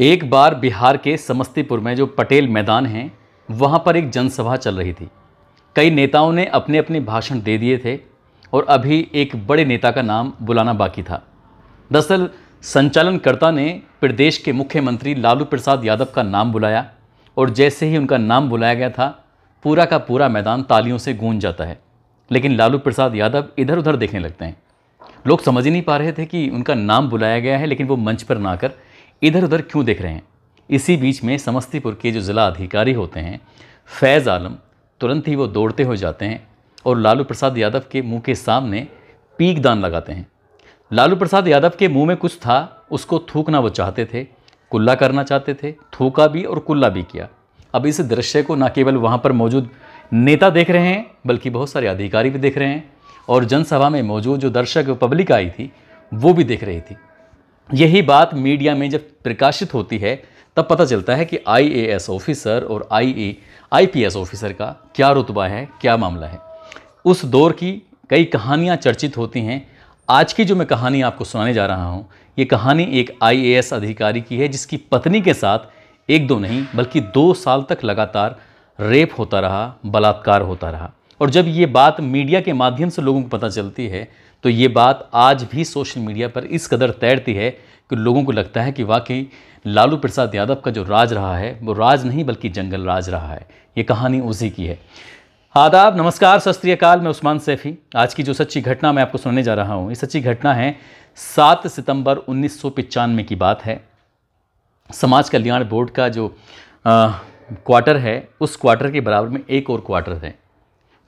एक बार बिहार के समस्तीपुर में जो पटेल मैदान हैं वहाँ पर एक जनसभा चल रही थी कई नेताओं ने अपने अपने भाषण दे दिए थे और अभी एक बड़े नेता का नाम बुलाना बाकी था दरअसल संचालनकर्ता ने प्रदेश के मुख्यमंत्री लालू प्रसाद यादव का नाम बुलाया और जैसे ही उनका नाम बुलाया गया था पूरा का पूरा मैदान तालियों से गूंज जाता है लेकिन लालू प्रसाद यादव इधर उधर देखने लगते हैं लोग समझ ही नहीं पा रहे थे कि उनका नाम बुलाया गया है लेकिन वो मंच पर ना आकर इधर उधर क्यों देख रहे हैं इसी बीच में समस्तीपुर के जो ज़िला अधिकारी होते हैं फैज़ आलम तुरंत ही वो दौड़ते हुए जाते हैं और लालू प्रसाद यादव के मुंह के सामने पीक दान लगाते हैं लालू प्रसाद यादव के मुंह में कुछ था उसको थूकना वो चाहते थे कुल्ला करना चाहते थे थूका भी और कुल्ला भी किया अब इस दृश्य को न केवल वहाँ पर मौजूद नेता देख रहे हैं बल्कि बहुत सारे अधिकारी भी देख रहे हैं और जनसभा में मौजूद जो दर्शक पब्लिक आई थी वो भी देख रही थी यही बात मीडिया में जब प्रकाशित होती है तब पता चलता है कि आईएएस ऑफिसर और आई आईपीएस ऑफिसर का क्या रुतबा है क्या मामला है उस दौर की कई कहानियाँ चर्चित होती हैं आज की जो मैं कहानी आपको सुनाने जा रहा हूँ ये कहानी एक आईएएस अधिकारी की है जिसकी पत्नी के साथ एक दो नहीं बल्कि दो साल तक लगातार रेप होता रहा बलात्कार होता रहा और जब ये बात मीडिया के माध्यम से लोगों को पता चलती है तो ये बात आज भी सोशल मीडिया पर इस कदर तैरती है कि लोगों को लगता है कि वाकई लालू प्रसाद यादव का जो राज रहा है वो राज नहीं बल्कि जंगल राज रहा है ये कहानी उसी की है आदाब नमस्कार सत मैं उस्मान सैफ़ी आज की जो सच्ची घटना मैं आपको सुनने जा रहा हूँ ये सच्ची घटना है सात सितंबर उन्नीस की बात है समाज कल्याण बोर्ड का जो क्वार्टर है उस क्वार्टर के बराबर में एक और क्वार्टर है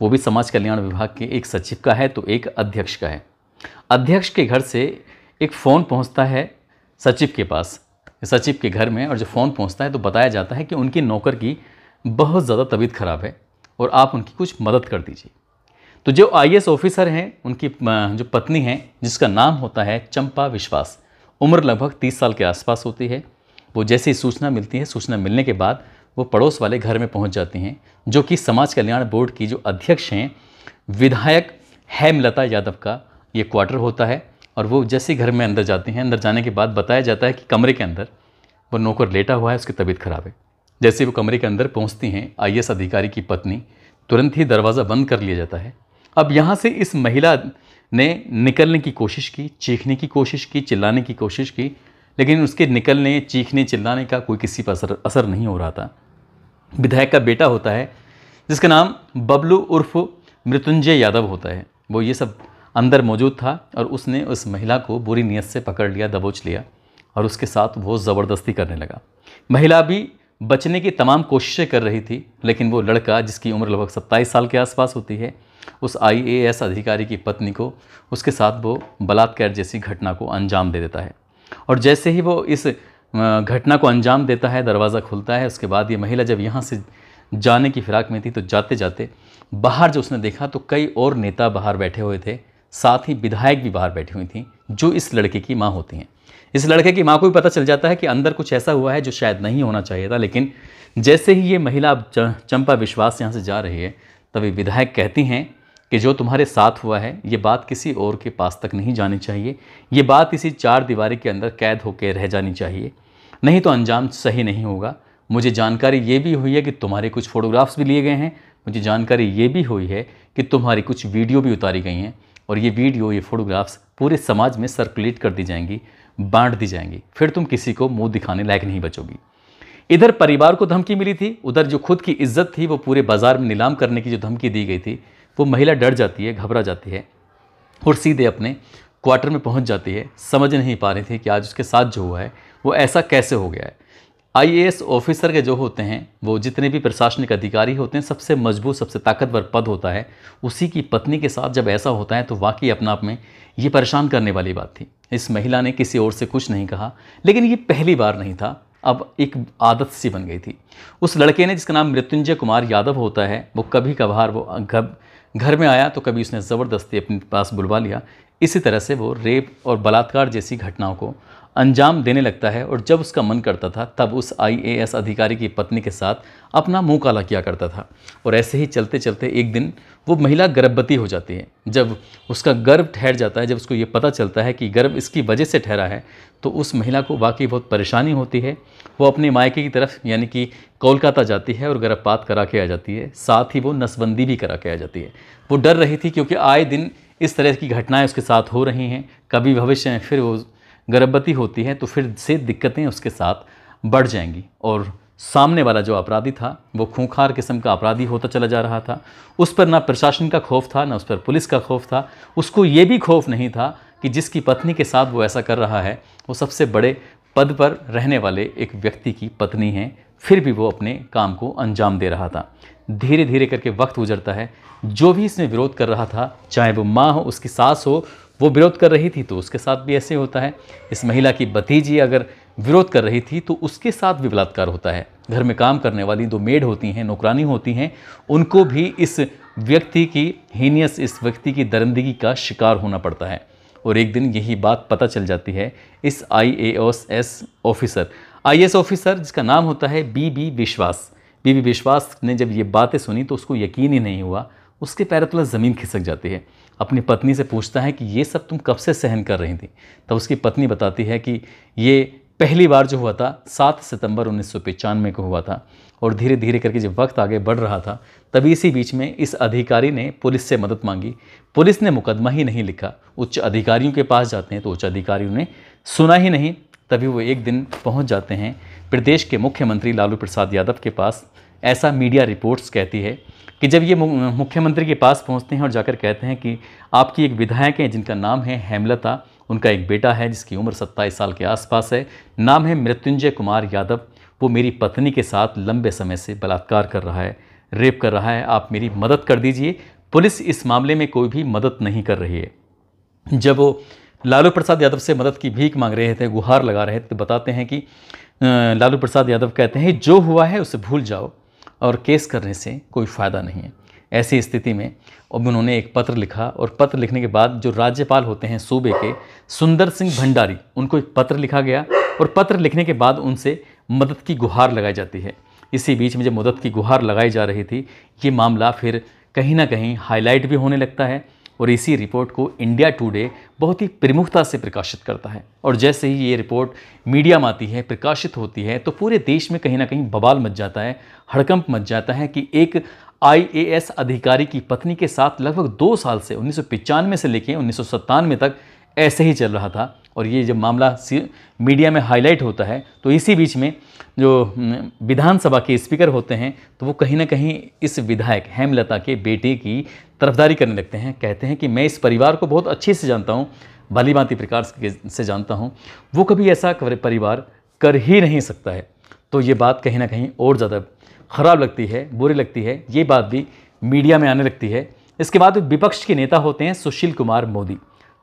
वो भी समाज कल्याण विभाग के एक सचिव का है तो एक अध्यक्ष का है अध्यक्ष के घर से एक फ़ोन पहुंचता है सचिव के पास सचिव के घर में और जब फ़ोन पहुंचता है तो बताया जाता है कि उनके नौकर की बहुत ज़्यादा तबीयत ख़राब है और आप उनकी कुछ मदद कर दीजिए तो जो आई ऑफिसर हैं उनकी जो पत्नी हैं जिसका नाम होता है चंपा विश्वास उम्र लगभग तीस साल के आसपास होती है वो जैसे ही सूचना मिलती है सूचना मिलने के बाद वो पड़ोस वाले घर में पहुंच जाती हैं जो कि समाज कल्याण बोर्ड की जो अध्यक्ष हैं विधायक हेमलता यादव का ये क्वार्टर होता है और वो जैसे घर में अंदर जाते हैं अंदर जाने के बाद बताया जाता है कि कमरे के अंदर वो नौकर लेटा हुआ है उसकी तबीयत ख़राब है जैसे वो कमरे के अंदर पहुँचती हैं आई अधिकारी की पत्नी तुरंत ही दरवाज़ा बंद कर लिया जाता है अब यहाँ से इस महिला ने निकलने की कोशिश की चीखने की कोशिश की चिल्लाने की कोशिश की लेकिन उसके निकलने चीखने चिल्लाने का कोई किसी पर असर असर नहीं हो रहा था विधायक का बेटा होता है जिसका नाम बबलू उर्फ मृत्युंजय यादव होता है वो ये सब अंदर मौजूद था और उसने उस महिला को बुरी नीयत से पकड़ लिया दबोच लिया और उसके साथ वो ज़बरदस्ती करने लगा महिला भी बचने की तमाम कोशिशें कर रही थी लेकिन वो लड़का जिसकी उम्र लगभग सत्ताईस साल के आसपास होती है उस आईएएस अधिकारी की पत्नी को उसके साथ वो बलात्कार जैसी घटना को अंजाम दे देता है और जैसे ही वो इस घटना को अंजाम देता है दरवाज़ा खुलता है उसके बाद ये महिला जब यहाँ से जाने की फिराक में थी तो जाते जाते बाहर जो उसने देखा तो कई और नेता बाहर बैठे हुए थे साथ ही विधायक भी बाहर बैठी हुई थी जो इस लड़के की माँ होती हैं इस लड़के की माँ को भी पता चल जाता है कि अंदर कुछ ऐसा हुआ है जो शायद नहीं होना चाहिए था लेकिन जैसे ही ये महिला चंपा विश्वास यहाँ से जा रही है तभी विधायक कहती हैं कि जो तुम्हारे साथ हुआ है ये बात किसी और के पास तक नहीं जानी चाहिए ये बात इसी चार दीवारी के अंदर कैद होकर रह जानी चाहिए नहीं तो अंजाम सही नहीं होगा मुझे जानकारी ये भी हुई है कि तुम्हारे कुछ फ़ोटोग्राफ्स भी लिए गए हैं मुझे जानकारी ये भी हुई है कि तुम्हारी कुछ वीडियो भी उतारी गई हैं और ये वीडियो ये फ़ोटोग्राफ्स पूरे समाज में सर्कुलेट कर दी जाएंगी बांट दी जाएंगी फिर तुम किसी को मुंह दिखाने लायक नहीं बचोगी इधर परिवार को धमकी मिली थी उधर जो खुद की इज्जत थी वो पूरे बाजार में नीलाम करने की जो धमकी दी गई थी वो महिला डर जाती है घबरा जाती है और सीधे अपने क्वार्टर में पहुंच जाती है समझ नहीं पा रही थी कि आज उसके साथ जो हुआ है वो ऐसा कैसे हो गया है आईएएस ऑफिसर के जो होते हैं वो जितने भी प्रशासनिक अधिकारी होते हैं सबसे मजबूत सबसे ताकतवर पद होता है उसी की पत्नी के साथ जब ऐसा होता है तो वाकई अपना आप में ये परेशान करने वाली बात थी इस महिला ने किसी और से कुछ नहीं कहा लेकिन ये पहली बार नहीं था अब एक आदत सी बन गई थी उस लड़के ने जिसका नाम मृत्युंजय कुमार यादव होता है वो कभी कभार वो घब घर में आया तो कभी उसने ज़बरदस्ती अपने पास बुलवा लिया इसी तरह से वो रेप और बलात्कार जैसी घटनाओं को अंजाम देने लगता है और जब उसका मन करता था तब उस आईएएस अधिकारी की पत्नी के साथ अपना मुंह काला किया करता था और ऐसे ही चलते चलते एक दिन वो महिला गर्भवती हो जाती है जब उसका गर्भ ठहर जाता है जब उसको ये पता चलता है कि गर्भ इसकी वजह से ठहरा है तो उस महिला को वाकई बहुत परेशानी होती है वो अपने मायके की तरफ यानी कि कोलकाता जाती है और गर्भपात करा के आ जाती है साथ ही वो नसबंदी भी करा के आ जाती है वो डर रही थी क्योंकि आए दिन इस तरह की घटनाएं उसके साथ हो रही हैं कभी भविष्य में फिर वो गर्भवती होती है तो फिर से दिक्कतें उसके साथ बढ़ जाएंगी और सामने वाला जो अपराधी था वो खूंखार किस्म का अपराधी होता चला जा रहा था उस पर ना प्रशासन का खौफ था ना उस पर पुलिस का खौफ था उसको ये भी खौफ नहीं था कि जिसकी पत्नी के साथ वो ऐसा कर रहा है वो सबसे बड़े पद पर रहने वाले एक व्यक्ति की पत्नी है फिर भी वो अपने काम को अंजाम दे रहा था धीरे धीरे करके वक्त गुजरता है जो भी इसमें विरोध कर रहा था चाहे वो माँ हो उसकी सास हो वो विरोध कर रही थी तो उसके साथ भी ऐसे होता है इस महिला की भतीजी अगर विरोध कर रही थी तो उसके साथ भी बलात्कार होता है घर में काम करने वाली दो मेड होती हैं नौकरानी होती हैं उनको भी इस व्यक्ति की हीनियस इस व्यक्ति की दरंदगी का शिकार होना पड़ता है और एक दिन यही बात पता चल जाती है इस आई ऑफिसर आई ऑफिसर जिसका नाम होता है बी बी विश्वास बीबी विश्वास ने जब ये बातें सुनी तो उसको यकीन ही नहीं हुआ उसके पैरों तले तो ज़मीन खिसक जाती है अपनी पत्नी से पूछता है कि ये सब तुम कब से सहन कर रही थी तब उसकी पत्नी बताती है कि ये पहली बार जो हुआ था सात सितंबर उन्नीस को हुआ था और धीरे धीरे करके जब वक्त आगे बढ़ रहा था तभी इसी बीच में इस अधिकारी ने पुलिस से मदद मांगी पुलिस ने मुकदमा ही नहीं लिखा उच्च अधिकारियों के पास जाते हैं तो उच्च अधिकारियों ने सुना ही नहीं तभी वो एक दिन पहुंच जाते हैं प्रदेश के मुख्यमंत्री लालू प्रसाद यादव के पास ऐसा मीडिया रिपोर्ट्स कहती है कि जब ये मुख्यमंत्री के पास पहुंचते हैं और जाकर कहते हैं कि आपकी एक विधायक हैं जिनका नाम है हेमलता उनका एक बेटा है जिसकी उम्र सत्ताईस साल के आसपास है नाम है मृत्युंजय कुमार यादव वो मेरी पत्नी के साथ लंबे समय से बलात्कार कर रहा है रेप कर रहा है आप मेरी मदद कर दीजिए पुलिस इस मामले में कोई भी मदद नहीं कर रही है जब वो लालू प्रसाद यादव से मदद की भीख मांग रहे थे गुहार लगा रहे थे तो बताते हैं कि लालू प्रसाद यादव कहते हैं जो हुआ है उसे भूल जाओ और केस करने से कोई फ़ायदा नहीं है ऐसी स्थिति में अब उन्होंने एक पत्र लिखा और पत्र लिखने के बाद जो राज्यपाल होते हैं सूबे के सुंदर सिंह भंडारी उनको एक पत्र लिखा गया और पत्र लिखने के बाद उनसे मदद की गुहार लगाई जाती है इसी बीच में जब मदद की गुहार लगाई जा रही थी ये मामला फिर कहीं ना कहीं हाईलाइट भी होने लगता है और इसी रिपोर्ट को इंडिया टुडे बहुत ही प्रमुखता से प्रकाशित करता है और जैसे ही ये रिपोर्ट मीडिया में आती है प्रकाशित होती है तो पूरे देश में कहीं ना कहीं बवाल मच जाता है हड़कंप मच जाता है कि एक आईएएस अधिकारी की पत्नी के साथ लगभग दो साल से उन्नीस से लेकर उन्नीस तक ऐसे ही चल रहा था और ये जब मामला मीडिया में हाईलाइट होता है तो इसी बीच में जो विधानसभा के स्पीकर होते हैं तो वो कहीं ना कहीं इस विधायक हेमलता के बेटे की तरफदारी करने लगते हैं कहते हैं कि मैं इस परिवार को बहुत अच्छे से जानता हूँ भली भांति प्रकार से जानता हूँ वो कभी ऐसा परिवार कर ही नहीं सकता है तो ये बात कहीं ना कहीं और ज़्यादा ख़राब लगती है बुरी लगती है ये बात भी मीडिया में आने लगती है इसके बाद विपक्ष के नेता होते हैं सुशील कुमार मोदी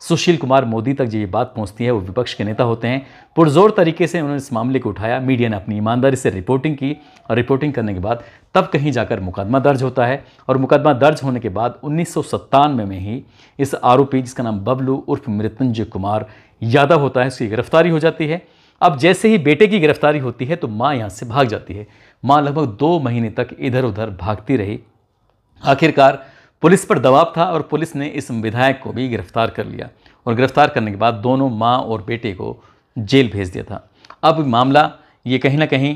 सुशील कुमार मोदी तक जो ये बात पहुंचती है वो विपक्ष के नेता होते हैं पुरजोर तरीके से उन्होंने इस मामले को उठाया मीडिया ने अपनी ईमानदारी से रिपोर्टिंग की और रिपोर्टिंग करने के बाद तब कहीं जाकर मुकदमा दर्ज होता है और मुकदमा दर्ज होने के बाद उन्नीस में, में ही इस आरोपी जिसका नाम बबलू उर्फ मृत्युंजय कुमार यादव होता है उसकी गिरफ्तारी हो जाती है अब जैसे ही बेटे की गिरफ्तारी होती है तो माँ यहाँ से भाग जाती है माँ लगभग दो महीने तक इधर उधर भागती रही आखिरकार पुलिस पर दबाव था और पुलिस ने इस विधायक को भी गिरफ्तार कर लिया और गिरफ्तार करने के बाद दोनों माँ और बेटे को जेल भेज दिया था अब मामला ये कहीं ना कहीं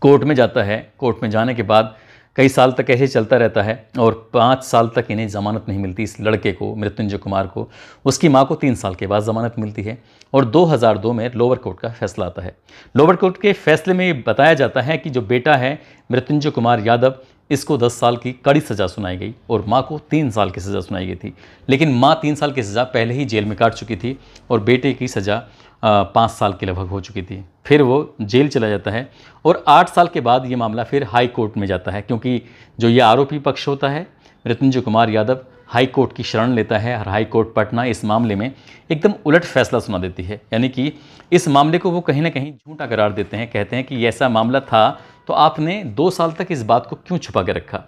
कोर्ट में जाता है कोर्ट में जाने के बाद कई साल तक ऐसे चलता रहता है और पाँच साल तक इन्हें ज़मानत नहीं मिलती इस लड़के को मृत्युंजय कुमार को उसकी माँ को तीन साल के बाद ज़मानत मिलती है और 2002 में लोअर कोर्ट का फैसला आता है लोअर कोर्ट के फैसले में बताया जाता है कि जो बेटा है मृत्युंजय कुमार यादव इसको 10 साल की कड़ी सज़ा सुनाई गई और माँ को तीन साल की सज़ा सुनाई गई थी लेकिन माँ तीन साल की सज़ा पहले ही जेल में काट चुकी थी और बेटे की सज़ा पाँच साल के लगभग हो चुकी थी फिर वो जेल चला जाता है और आठ साल के बाद ये मामला फिर हाई कोर्ट में जाता है क्योंकि जो ये आरोपी पक्ष होता है मृत्युंजय कुमार यादव हाई कोर्ट की शरण लेता है और हाई कोर्ट पटना इस मामले में एकदम उलट फैसला सुना देती है यानी कि इस मामले को वो कहीं ना कहीं झूठा करार देते हैं कहते हैं कि ऐसा मामला था तो आपने दो साल तक इस बात को क्यों छुपा के रखा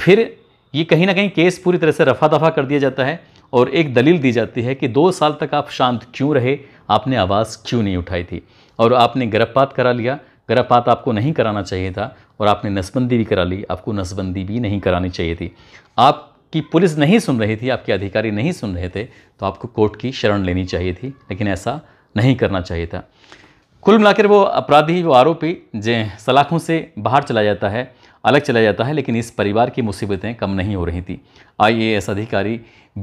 फिर ये कहीं ना कहीं केस पूरी तरह से रफा दफा कर दिया जाता है और एक दलील दी जाती है कि दो साल तक आप शांत क्यों रहे आपने आवाज़ क्यों नहीं उठाई थी और आपने गर्भपात करा लिया गर्भपात आपको नहीं कराना चाहिए था और आपने नसबंदी भी करा ली आपको नसबंदी भी नहीं करानी चाहिए थी आपकी पुलिस नहीं सुन रही थी आपके अधिकारी नहीं सुन रहे थे तो आपको कोर्ट की शरण लेनी चाहिए थी लेकिन ऐसा नहीं करना चाहिए था कुल मिलाकर वो अपराधी वो आरोपी जे सलाखों से बाहर चला जाता है अलग चला जाता है लेकिन इस परिवार की मुसीबतें कम नहीं हो रही थी आईएएस अधिकारी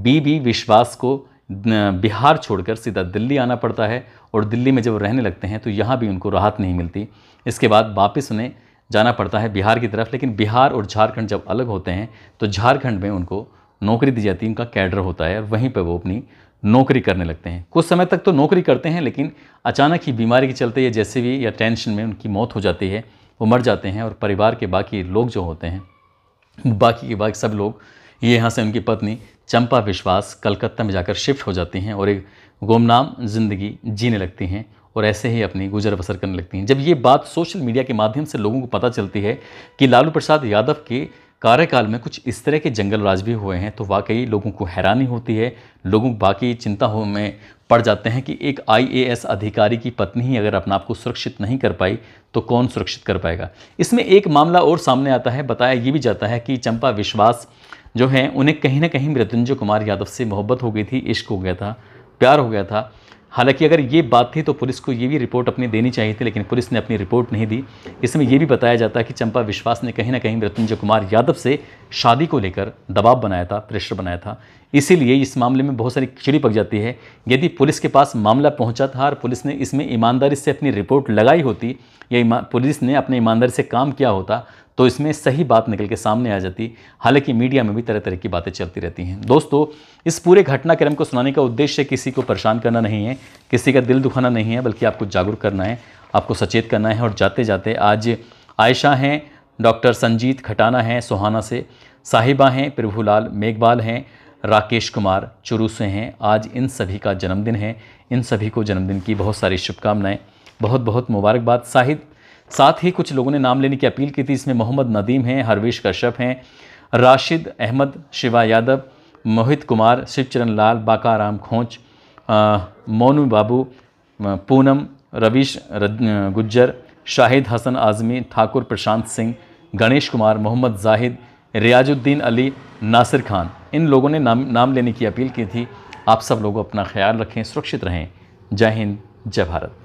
बी बी विश्वास को बिहार छोड़कर सीधा दिल्ली आना पड़ता है और दिल्ली में जब रहने लगते हैं तो यहाँ भी उनको राहत नहीं मिलती इसके बाद वापस उन्हें जाना पड़ता है बिहार की तरफ लेकिन बिहार और झारखंड जब अलग होते हैं तो झारखंड में उनको नौकरी दी जाती है उनका कैडर होता है और वहीं पर वो अपनी नौकरी करने लगते हैं कुछ समय तक तो नौकरी करते हैं लेकिन अचानक ही बीमारी के चलते या जैसे भी या टेंशन में उनकी मौत हो जाती है वो मर जाते हैं और परिवार के बाकी लोग जो होते हैं बाकी के बाकी सब लोग ये यहाँ से उनकी पत्नी चंपा विश्वास कलकत्ता में जाकर शिफ्ट हो जाती हैं और एक गुमनाम ज़िंदगी जीने लगती हैं और ऐसे ही अपनी गुजर बसर करने लगती हैं जब ये बात सोशल मीडिया के माध्यम से लोगों को पता चलती है कि लालू प्रसाद यादव के कार्यकाल में कुछ इस तरह के जंगल राज भी हुए हैं तो वाकई लोगों को हैरानी होती है लोगों बाकी चिंता हो में पड़ जाते हैं कि एक आईएएस अधिकारी की पत्नी ही अगर अपने आप को सुरक्षित नहीं कर पाई तो कौन सुरक्षित कर पाएगा इसमें एक मामला और सामने आता है बताया ये भी जाता है कि चंपा विश्वास जो है उन्हें कहीं ना कहीं मृत्युंजय कुमार यादव से मोहब्बत हो गई थी इश्क हो गया था प्यार हो गया था हालांकि अगर ये बात थी तो पुलिस को ये भी रिपोर्ट अपनी देनी चाहिए थी लेकिन पुलिस ने अपनी रिपोर्ट नहीं दी इसमें यह भी बताया जाता है कि चंपा विश्वास ने कहीं ना कहीं मृत्युंजय कुमार यादव से शादी को लेकर दबाव बनाया था प्रेशर बनाया था इसीलिए इस मामले में बहुत सारी खिचड़ी पक जाती है यदि पुलिस के पास मामला पहुंचा था और पुलिस ने इसमें ईमानदारी से अपनी रिपोर्ट लगाई होती या पुलिस ने अपने ईमानदारी से काम किया होता तो इसमें सही बात निकल के सामने आ जाती हालांकि मीडिया में भी तरह तरह की बातें चलती रहती हैं दोस्तों इस पूरे घटनाक्रम को सुनाने का उद्देश्य किसी को परेशान करना नहीं है किसी का दिल दुखाना नहीं है बल्कि आपको जागरूक करना है आपको सचेत करना है और जाते जाते आज आयशा हैं डॉक्टर संजीत खटाना हैं सोहाना से साहिबा हैं प्रभुलाल मेघवाल हैं राकेश कुमार चुरू से हैं आज इन सभी का जन्मदिन है इन सभी को जन्मदिन की बहुत सारी शुभकामनाएं बहुत बहुत मुबारकबाद साहिद साथ ही कुछ लोगों ने नाम लेने की अपील की थी इसमें मोहम्मद नदीम हैं हरवेश कश्यप हैं राशिद अहमद शिवा यादव मोहित कुमार शिवचरण लाल बाकाराम खोच मोनू बाबू पूनम रवीश गुज्जर शाहिद हसन आज़मी ठाकुर प्रशांत सिंह गणेश कुमार मोहम्मद जाहिद रियाजुद्दीन अली नासिर खान इन लोगों ने नाम नाम लेने की अपील की थी आप सब लोग अपना ख्याल रखें सुरक्षित रहें जय हिंद जय भारत